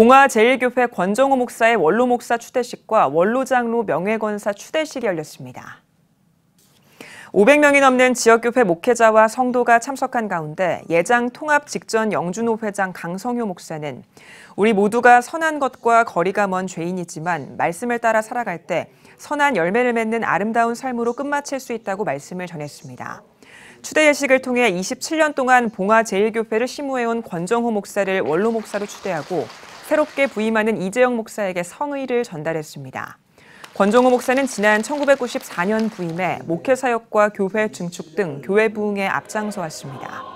봉화제일교회 권정호 목사의 원로 목사 추대식과 원로장로 명예권사 추대식이 열렸습니다. 500명이 넘는 지역교회 목회자와 성도가 참석한 가운데 예장 통합 직전 영준호 회장 강성효 목사는 우리 모두가 선한 것과 거리가 먼 죄인이지만 말씀을 따라 살아갈 때 선한 열매를 맺는 아름다운 삶으로 끝마칠 수 있다고 말씀을 전했습니다. 추대 예식을 통해 27년 동안 봉화 제1교회를 심우해온 권정호 목사를 원로 목사로 추대하고 새롭게 부임하는 이재영 목사에게 성의를 전달했습니다. 권종호 목사는 지난 1994년 부임해 목회 사역과 교회 증축 등 교회 부흥에 앞장서 왔습니다.